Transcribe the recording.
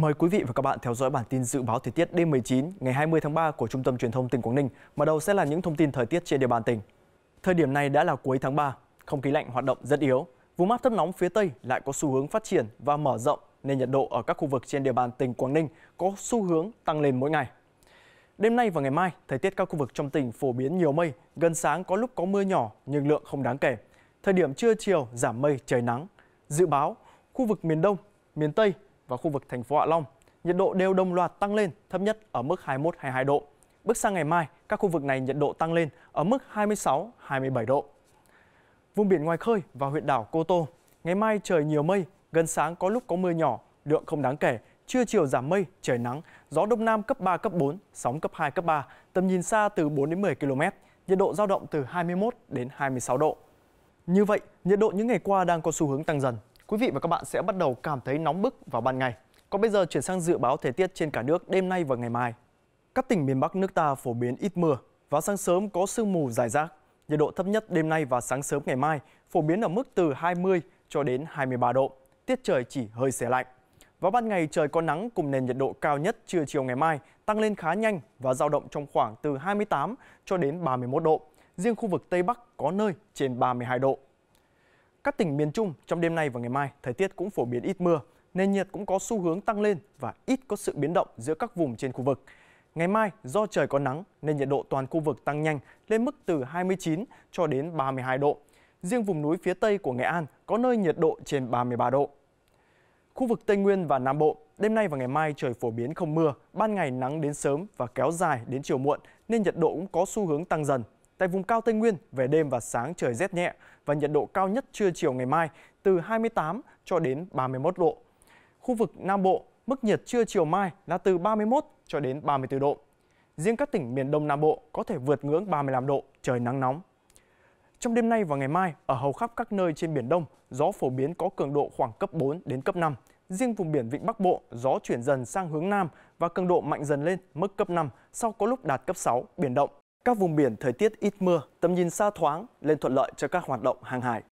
Mời quý vị và các bạn theo dõi bản tin dự báo thời tiết đêm 19 ngày 20 tháng 3 của Trung tâm Truyền thông tỉnh Quảng Ninh. Mở đầu sẽ là những thông tin thời tiết trên địa bàn tỉnh. Thời điểm này đã là cuối tháng 3, không khí lạnh hoạt động rất yếu. Vùng áp thấp nóng phía Tây lại có xu hướng phát triển và mở rộng nên nhiệt độ ở các khu vực trên địa bàn tỉnh Quảng Ninh có xu hướng tăng lên mỗi ngày. Đêm nay và ngày mai, thời tiết các khu vực trong tỉnh phổ biến nhiều mây, gần sáng có lúc có mưa nhỏ nhưng lượng không đáng kể. Thời điểm trưa chiều giảm mây trời nắng. Dự báo, khu vực miền Đông, miền Tây và khu vực thành phố Hạ Long, nhiệt độ đều đồng loạt tăng lên, thấp nhất ở mức 21-22 độ. Bước sang ngày mai, các khu vực này nhiệt độ tăng lên ở mức 26-27 độ. Vùng biển ngoài khơi và huyện đảo Cô Tô, ngày mai trời nhiều mây, gần sáng có lúc có mưa nhỏ, lượng không đáng kể, trưa chiều giảm mây, trời nắng, gió đông nam cấp 3 cấp 4, sóng cấp 2 cấp 3, tầm nhìn xa từ 4 đến 10 km, nhiệt độ dao động từ 21 đến 26 độ. Như vậy, nhiệt độ những ngày qua đang có xu hướng tăng dần. Quý vị và các bạn sẽ bắt đầu cảm thấy nóng bức vào ban ngày. Còn bây giờ chuyển sang dự báo thời tiết trên cả nước đêm nay và ngày mai. Các tỉnh miền Bắc nước ta phổ biến ít mưa và sáng sớm có sương mù dài rác. Nhiệt độ thấp nhất đêm nay và sáng sớm ngày mai phổ biến ở mức từ 20 cho đến 23 độ. Tiết trời chỉ hơi xe lạnh. Vào ban ngày trời có nắng cùng nền nhiệt độ cao nhất trưa chiều ngày mai tăng lên khá nhanh và dao động trong khoảng từ 28 cho đến 31 độ. Riêng khu vực Tây Bắc có nơi trên 32 độ. Các tỉnh miền Trung trong đêm nay và ngày mai thời tiết cũng phổ biến ít mưa, nền nhiệt cũng có xu hướng tăng lên và ít có sự biến động giữa các vùng trên khu vực. Ngày mai do trời có nắng nên nhiệt độ toàn khu vực tăng nhanh lên mức từ 29 cho đến 32 độ. Riêng vùng núi phía Tây của Nghệ An có nơi nhiệt độ trên 33 độ. Khu vực Tây Nguyên và Nam Bộ, đêm nay và ngày mai trời phổ biến không mưa, ban ngày nắng đến sớm và kéo dài đến chiều muộn nên nhiệt độ cũng có xu hướng tăng dần Tại vùng cao Tây Nguyên, về đêm và sáng trời rét nhẹ và nhiệt độ cao nhất trưa chiều ngày mai từ 28 cho đến 31 độ. Khu vực Nam Bộ, mức nhiệt trưa chiều mai là từ 31 cho đến 34 độ. Riêng các tỉnh miền Đông Nam Bộ có thể vượt ngưỡng 35 độ, trời nắng nóng. Trong đêm nay và ngày mai, ở hầu khắp các nơi trên Biển Đông, gió phổ biến có cường độ khoảng cấp 4 đến cấp 5. Riêng vùng biển Vịnh Bắc Bộ, gió chuyển dần sang hướng Nam và cường độ mạnh dần lên mức cấp 5, sau có lúc đạt cấp 6, biển động. Các vùng biển thời tiết ít mưa, tầm nhìn xa thoáng lên thuận lợi cho các hoạt động hàng hải.